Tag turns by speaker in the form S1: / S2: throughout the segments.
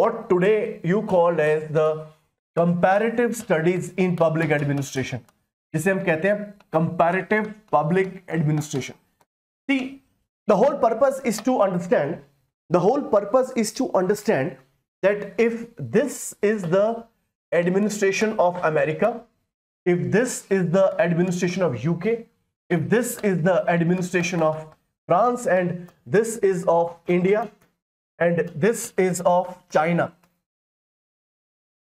S1: what today you call as the comparative studies in public administration जिसे हम कहते comparative public administration see the whole purpose is to understand the whole purpose is to understand that if this is the administration of America if this is the administration of UK if this is the administration of France and this is of India and this is of China,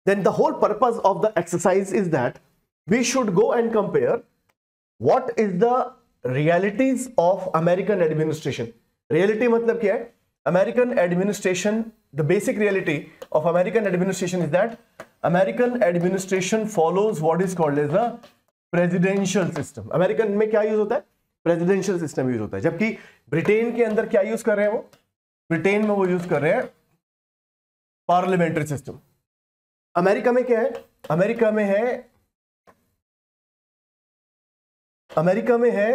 S1: then the whole purpose of the exercise is that we should go and compare what is the realities of American administration. Reality matlab kya hai American administration, the basic reality of American administration is that American administration follows what is called as a presidential system. American mein kya use hota hai Presidential system use hota hai jabki britain ke andar kya use kar rahe हैं wo Britain में वो use कर रहे हैं parliamentary system America में क्या है America में है अमेरिका में है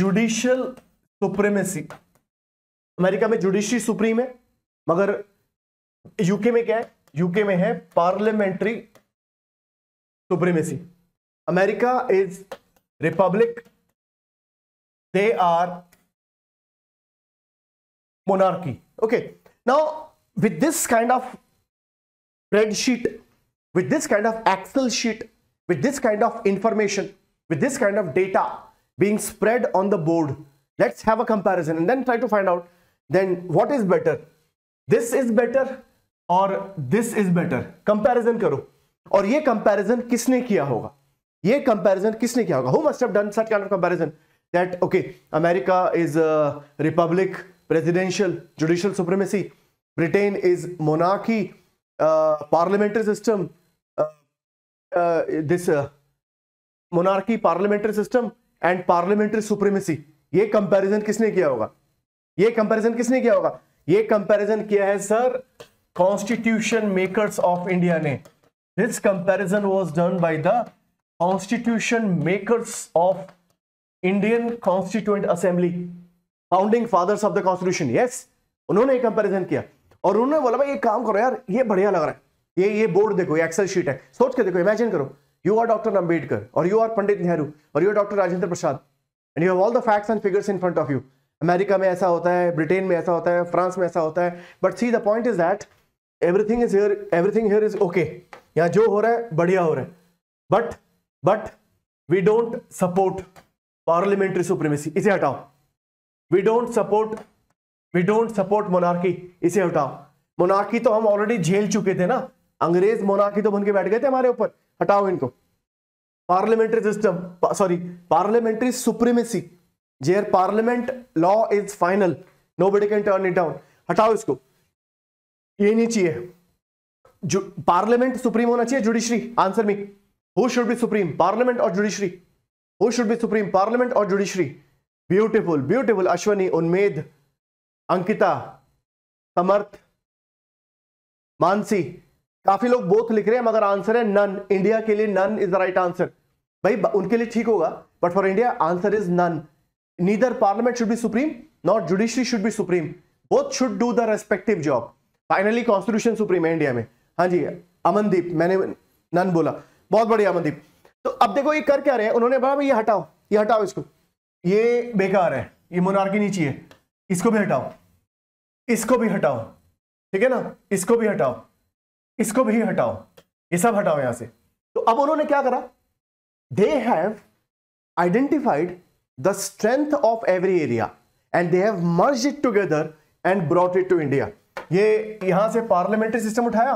S1: जुडिशियल सुप्रीमेसी अमेरिका में जुडिशरी सुप्रीम है मगर यूके में क्या है यूके में है parliamentary supremacy America is republic they are monarchy okay now with this kind of spreadsheet with this kind of excel sheet with this kind of information with this kind of data being spread on the board let's have a comparison and then try to find out then what is better this is better this is better. Comparison comparison करो और ये comparison किसने किया होगा ये comparison किसने किया होगा must have done such kind of comparison? That, okay, America is a republic, presidential judicial supremacy Britain is मोनाकी parliamentary system this monarchy parliamentary system and parliamentary supremacy ये कंपैरिजन किसने किया होगा ये कंपैरिजन किसने किया होगा ये कंपैरिजन किया है sir constitution makers of India ने this comparison was done by the constitution makers of Indian constituent assembly founding fathers of the constitution yes उन्होंने कंपेरिजन किया और उन्होंने बोला भाई एक काम करो यार ये बढ़िया लग रहा है ये ये बोर्ड देखो ये एक्सेल शीट है सोच के देखो इमेजिन करो यू आर डॉक्टर अंबेडकर और यू आर पंडित नेहरू और you are doctor Rajendra Prasad and you have all the facts and figures in front of you America में ऐसा होता है ब्रिटेन में ऐसा होता है फ्रांस में ऐसा होता है but see the point is that everything is here everything here is okay यहाँ जो हो रहा है बढ़िया हो रहा है but but we don't support parliamentary supremacy इसे हटाओ we don't support we don't support monarchy इसे हटाओ मोनार्की तो हम ऑलरेडी झेल चुके थे ना अंग्रेज मोनार्की तो बन के बैठ गए थे हमारे ऊपर हटाओ इनको parliamentary system sorry parliamentary supremacy where parliament law is final nobody can turn it down हटाओ इसको ये नहीं चाहिए पार्लियामेंट सुप्रीम होना चाहिए judiciary answer me who should be supreme parliament और judiciary who should be supreme parliament और judiciary beautiful beautiful Ashwani Unmed Ankita Samarth Mansi काफी लोग बोथ लिख रहे हैं मगर आंसर है नन इंडिया के लिए none is the right answer भाई उनके लिए ठीक होगा but for India answer is none neither parliament should be supreme not judiciary should be supreme both should do the respective job finally constitution supreme है India में हाँ जी अमनदीप मैंने none बोला बहुत बढ़िया अमनदीप तो अब देखो ये कर क्या रहे हैं उन्होंने बोला भाई ये हटाओ ये हटाओ इसको ये बेकार है ये मुनार की नीचे है इसको भी हटाओ इसको भी हटाओ ठीक है ना इसको भी हटाओ इसको भी हटाओ ये सब हटाओ यहां से तो अब उन्होंने क्या करा they have identified the strength of every area and they have merge it together and brought it to India ये यहां से पार्लियामेंट्री सिस्टम उठाया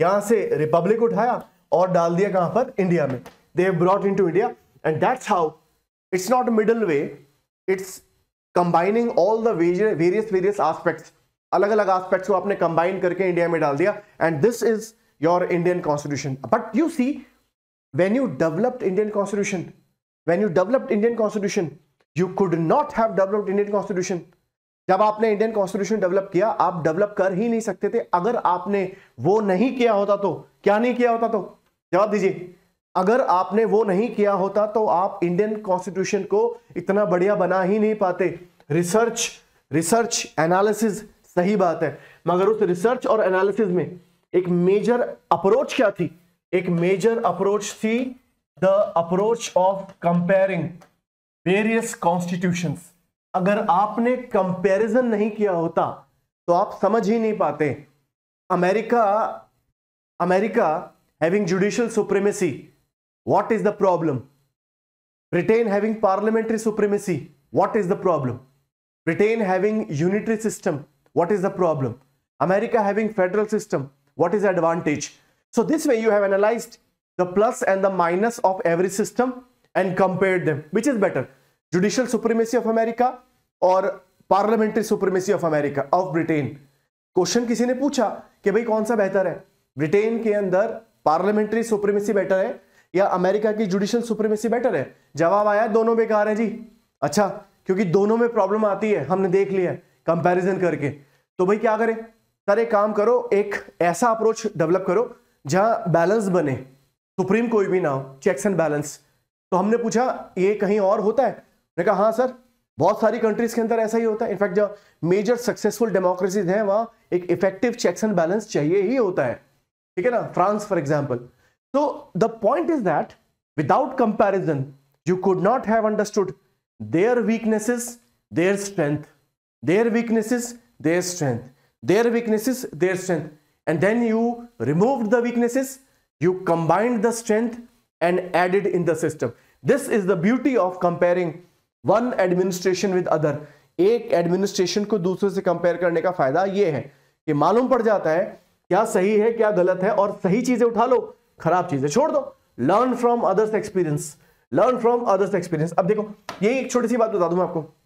S1: यहां से रिपब्लिक उठाया और डाल दिया कहां पर इंडिया में they have brought into India and that's how it's not a middle way it's combining all the various various aspects अलग अलग एस्पेक्ट्स को आपने कंबाइन करके इंडिया में डाल दिया and this is your Indian constitution but you see when you developed Indian constitution when you developed Indian constitution you could not have developed Indian constitution जब आपने इंडियन कॉन्स्टिट्यूशन डेवलप किया आप develop कर ही नहीं सकते थे अगर आपने वो नहीं किया होता तो क्या नहीं किया होता तो जवाब दीजिए अगर आपने वो नहीं किया होता तो आप इंडियन कॉन्स्टिट्यूशन को इतना बढ़िया बना ही नहीं पाते रिसर्च रिसर्च एनालिसिस सही बात है मगर उस रिसर्च और एनालिसिस में एक मेजर अप्रोच क्या थी एक मेजर अप्रोच थी the approach of comparing various constitution अगर आपने कंपैरिजन नहीं किया होता तो आप समझ ही नहीं पाते America America having judicial supremacy What is the problem? Britain having parliamentary supremacy. What is the problem? Britain having unitary system. What is the problem? America having federal system. What is the advantage? So this way you have analyzed the plus and the minus of every system and compared them. Which is better? Judicial supremacy of America or parliamentary supremacy of america of britain question किसी ने पूछा कि भाई कौन सा बेहतर है Britain के अंदर पार्लियामेंट्री सुप्रीमेसी बेटर है या अमेरिका की जुडिशियल सुप्रीमेसी बेटर है जवाब आया दोनों बेकार है जी अच्छा क्योंकि दोनों में प्रॉब्लम आती है हमने देख लिया कंपैरिजन करके तो भाई क्या करें सर एक काम करो एक ऐसा अप्रोच डेवलप करो जहां बैलेंस बने सुप्रीम कोई भी ना हो चेक्स एंड बैलेंस तो हमने पूछा ये कहीं और होता है मैंने कहा हाँ सर बहुत सारी कंट्रीज के अंदर ऐसा ही होता है इनफैक्ट जो मेजर सक्सेसफुल डेमोक्रेसीज हैं वहाँ एक इफेक्टिव चेक्स एंड बैलेंस चाहिए ही होता है ठीक है ना France for example So the point is that without comparison, you could not have understood their weaknesses, their strength, their weaknesses, their strength, their weaknesses, their strength. And then you removed the weaknesses, you combined the strength and added in the system. This is the beauty of comparing one administration with other एक administration को दूसरे से compare करने का फायदा यह है कि मालूम पड़ जाता है क्या सही है क्या गलत है और सही चीजें उठा लो खराब चीज है छोड़ दो learn from others experience learn from others experience अब देखो यही एक छोटी सी बात बता दूं मैं आपको